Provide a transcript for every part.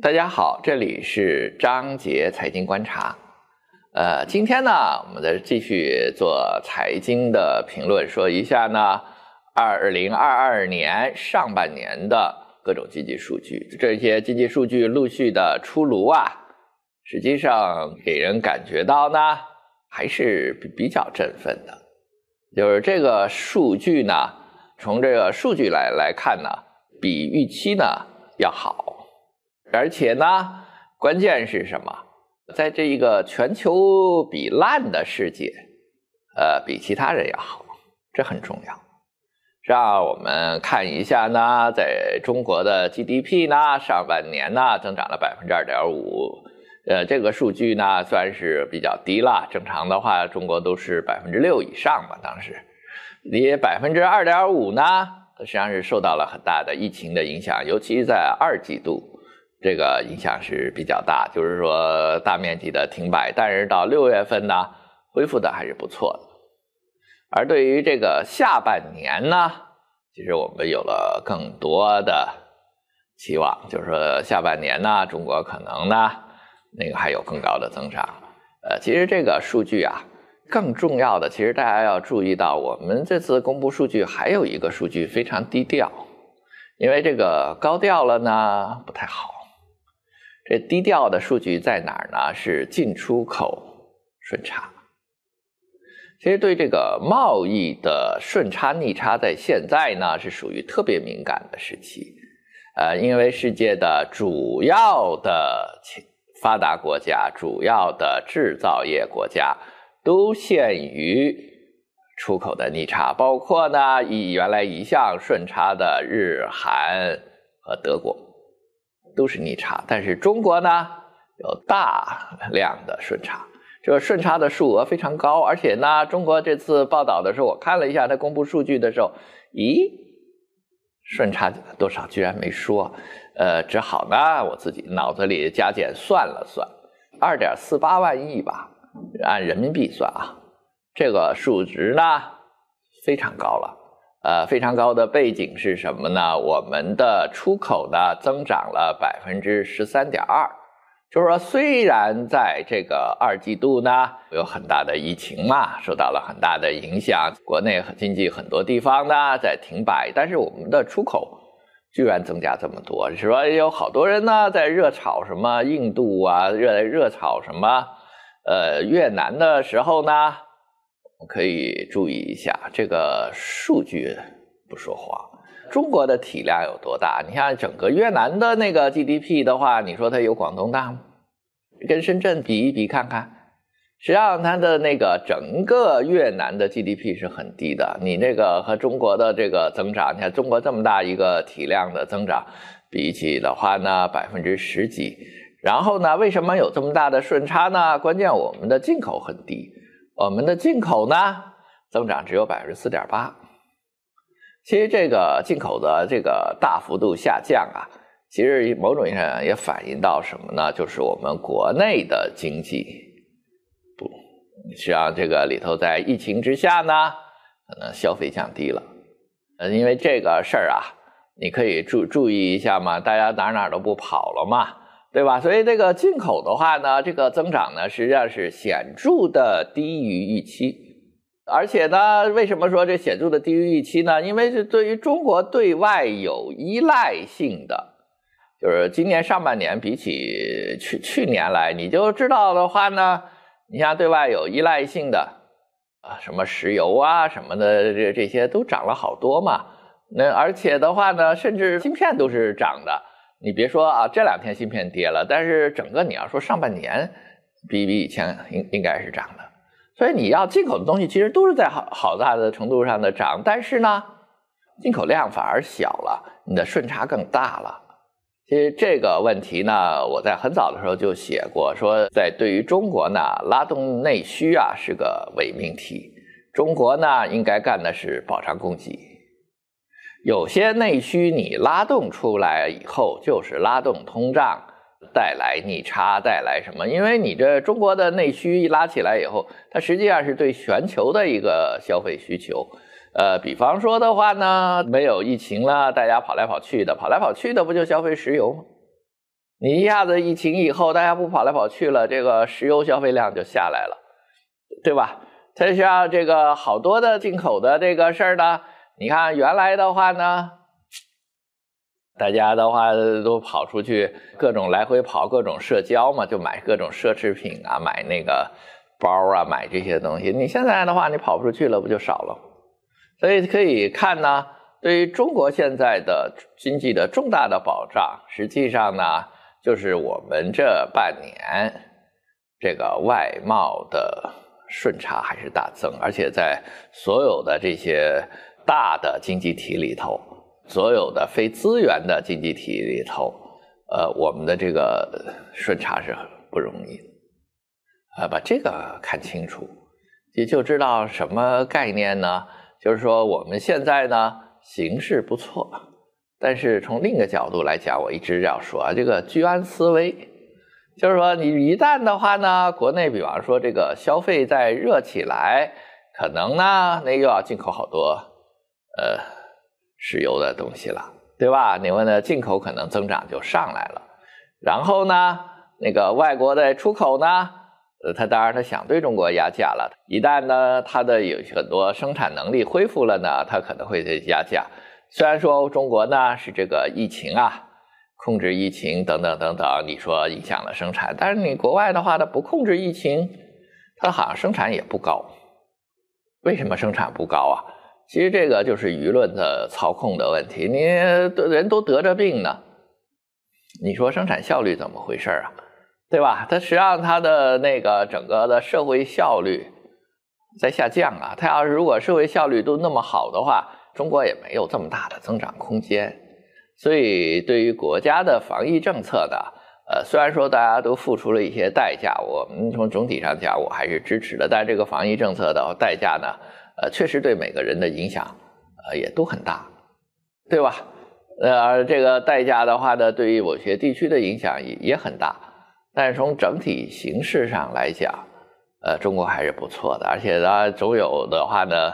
大家好，这里是张杰财经观察。呃，今天呢，我们再继续做财经的评论，说一下呢，二零二二年上半年的各种经济数据。这些经济数据陆续的出炉啊，实际上给人感觉到呢，还是比比较振奋的。就是这个数据呢，从这个数据来来看呢，比预期呢要好。而且呢，关键是什么？在这一个全球比烂的世界，呃，比其他人要好，这很重要。让我们看一下呢，在中国的 GDP 呢，上半年呢增长了百分之二点五，呃，这个数据呢算是比较低了，正常的话中国都是百分之六以上吧。当时，你百分之二点五呢，实际上是受到了很大的疫情的影响，尤其是在二季度。这个影响是比较大，就是说大面积的停摆，但是到六月份呢，恢复的还是不错的。而对于这个下半年呢，其实我们有了更多的期望，就是说下半年呢，中国可能呢，那个还有更高的增长。呃，其实这个数据啊，更重要的，其实大家要注意到，我们这次公布数据还有一个数据非常低调，因为这个高调了呢不太好。这低调的数据在哪儿呢？是进出口顺差。其实对这个贸易的顺差逆差，在现在呢是属于特别敏感的时期，呃，因为世界的主要的发达国家、主要的制造业国家都陷于出口的逆差，包括呢以原来一向顺差的日韩和德国。都是逆差，但是中国呢有大量的顺差，这个顺差的数额非常高，而且呢，中国这次报道的时候，我看了一下他公布数据的时候，咦，顺差多少居然没说，呃，只好呢我自己脑子里加减算了算，二点四八万亿吧，按人民币算啊，这个数值呢非常高了。呃，非常高的背景是什么呢？我们的出口呢增长了百分之十三点二，就是说，虽然在这个二季度呢，有很大的疫情嘛，受到了很大的影响，国内经济很多地方呢在停摆，但是我们的出口居然增加这么多。是说有好多人呢在热炒什么印度啊，热热炒什么呃越南的时候呢？可以注意一下这个数据，不说谎，中国的体量有多大？你看整个越南的那个 GDP 的话，你说它有广东大吗？跟深圳比一比看看，实际上它的那个整个越南的 GDP 是很低的。你那个和中国的这个增长，你看中国这么大一个体量的增长，比起的话呢，百分之十几。然后呢，为什么有这么大的顺差呢？关键我们的进口很低。我们的进口呢，增长只有百分之四点八。其实这个进口的这个大幅度下降啊，其实某种意义上也反映到什么呢？就是我们国内的经济不，实际上这个里头在疫情之下呢，可能消费降低了。呃，因为这个事儿啊，你可以注注意一下嘛，大家哪哪都不跑了嘛。对吧？所以这个进口的话呢，这个增长呢实际上是显著的低于预期，而且呢，为什么说这显著的低于预期呢？因为是对于中国对外有依赖性的，就是今年上半年比起去去年来，你就知道的话呢，你像对外有依赖性的啊，什么石油啊什么的，这这些都涨了好多嘛。那而且的话呢，甚至芯片都是涨的。你别说啊，这两天芯片跌了，但是整个你要说上半年，比比以前应应该是涨的。所以你要进口的东西，其实都是在好好大的程度上的涨，但是呢，进口量反而小了，你的顺差更大了。其实这个问题呢，我在很早的时候就写过，说在对于中国呢，拉动内需啊是个伪命题，中国呢应该干的是保障供给。有些内需你拉动出来以后，就是拉动通胀，带来逆差，带来什么？因为你这中国的内需一拉起来以后，它实际上是对全球的一个消费需求。呃，比方说的话呢，没有疫情了，大家跑来跑去的，跑来跑去的不就消费石油吗？你一下子疫情以后，大家不跑来跑去了，这个石油消费量就下来了，对吧？就像这个好多的进口的这个事儿呢。你看，原来的话呢，大家的话都跑出去，各种来回跑，各种社交嘛，就买各种奢侈品啊，买那个包啊，买这些东西。你现在的话，你跑不出去了，不就少了？所以可以看呢，对于中国现在的经济的重大的保障，实际上呢，就是我们这半年这个外贸的顺差还是大增，而且在所有的这些。大的经济体里头，所有的非资源的经济体里头，呃，我们的这个顺差是不容易的啊。把这个看清楚，你就知道什么概念呢？就是说我们现在呢形势不错，但是从另一个角度来讲，我一直要说啊，这个居安思危，就是说你一旦的话呢，国内比方说这个消费再热起来，可能呢那又要进口好多。呃，石油的东西了，对吧？你们的进口可能增长就上来了，然后呢，那个外国的出口呢，呃，他当然他想对中国压价了。一旦呢，他的有很多生产能力恢复了呢，他可能会压价。虽然说中国呢是这个疫情啊，控制疫情等等等等，你说影响了生产，但是你国外的话，它不控制疫情，它好像生产也不高。为什么生产不高啊？其实这个就是舆论的操控的问题，你人都得着病呢，你说生产效率怎么回事啊？对吧？它实际上它的那个整个的社会效率在下降啊。它要是如果社会效率都那么好的话，中国也没有这么大的增长空间。所以对于国家的防疫政策呢，呃，虽然说大家都付出了一些代价，我们从总体上讲我还是支持的。但是这个防疫政策的代价呢？呃，确实对每个人的影响，呃，也都很大，对吧？呃，这个代价的话呢，对于某些地区的影响也也很大。但是从整体形势上来讲，呃，中国还是不错的。而且呢，总有的话呢，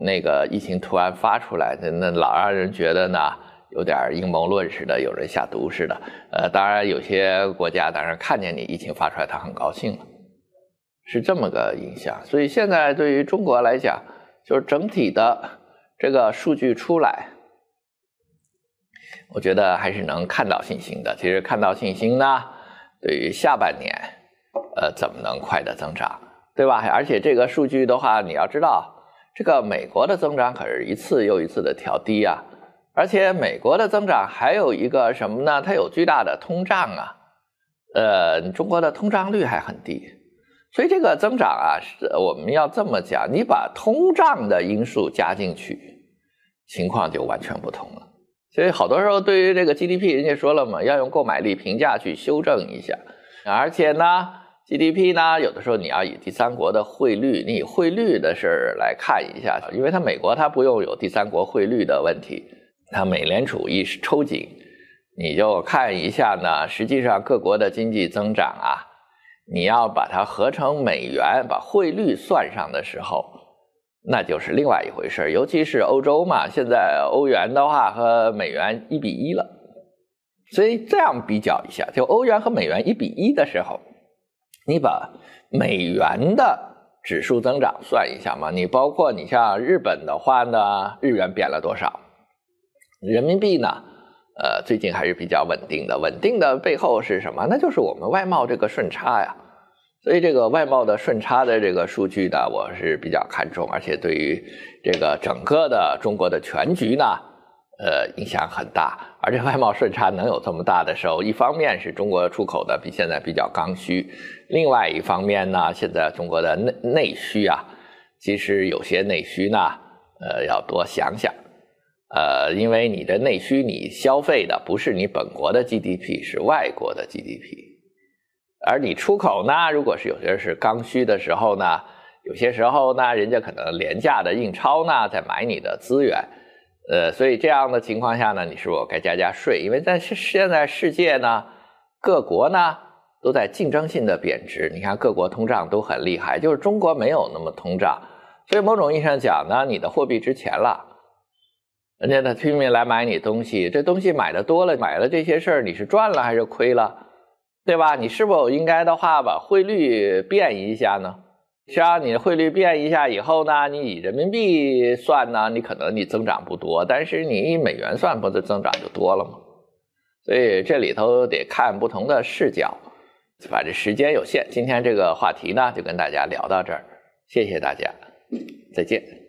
那个疫情突然发出来，那那老让人觉得呢，有点阴谋论似的，有人下毒似的。呃，当然有些国家当然看见你疫情发出来，他很高兴了，是这么个影响，所以现在对于中国来讲，就是整体的这个数据出来，我觉得还是能看到信心的。其实看到信心呢，对于下半年，呃，怎么能快的增长，对吧？而且这个数据的话，你要知道，这个美国的增长可是一次又一次的调低啊。而且美国的增长还有一个什么呢？它有巨大的通胀啊。呃，中国的通胀率还很低。所以这个增长啊，是我们要这么讲，你把通胀的因素加进去，情况就完全不同了。所以好多时候，对于这个 GDP，人家说了嘛，要用购买力评价去修正一下，而且呢，GDP 呢，有的时候你要以第三国的汇率，你以汇率的事儿来看一下，因为它美国它不用有第三国汇率的问题，它美联储一抽紧，你就看一下呢，实际上各国的经济增长啊。你要把它合成美元，把汇率算上的时候，那就是另外一回事尤其是欧洲嘛，现在欧元的话和美元一比一了，所以这样比较一下，就欧元和美元一比一的时候，你把美元的指数增长算一下嘛，你包括你像日本的话呢，日元贬了多少，人民币呢？呃，最近还是比较稳定的。稳定的背后是什么？那就是我们外贸这个顺差呀。所以这个外贸的顺差的这个数据呢，我是比较看重，而且对于这个整个的中国的全局呢，呃，影响很大。而且外贸顺差能有这么大的时候，一方面是中国出口的比现在比较刚需，另外一方面呢，现在中国的内内需啊，其实有些内需呢，呃，要多想想。呃，因为你的内需，你消费的不是你本国的 GDP，是外国的 GDP，而你出口呢，如果是有些是刚需的时候呢，有些时候呢，人家可能廉价的印钞呢在买你的资源，呃，所以这样的情况下呢，你是不是该加加税？因为在现现在世界呢，各国呢都在竞争性的贬值，你看各国通胀都很厉害，就是中国没有那么通胀，所以某种意义上讲呢，你的货币值钱了。人家的居民来买你东西，这东西买的多了，买了这些事儿，你是赚了还是亏了，对吧？你是否应该的话把汇率变一下呢？实际上，你汇率变一下以后呢，你以人民币算呢，你可能你增长不多，但是你以美元算，不是增长就多了吗？所以这里头得看不同的视角。反正时间有限，今天这个话题呢就跟大家聊到这儿，谢谢大家，再见。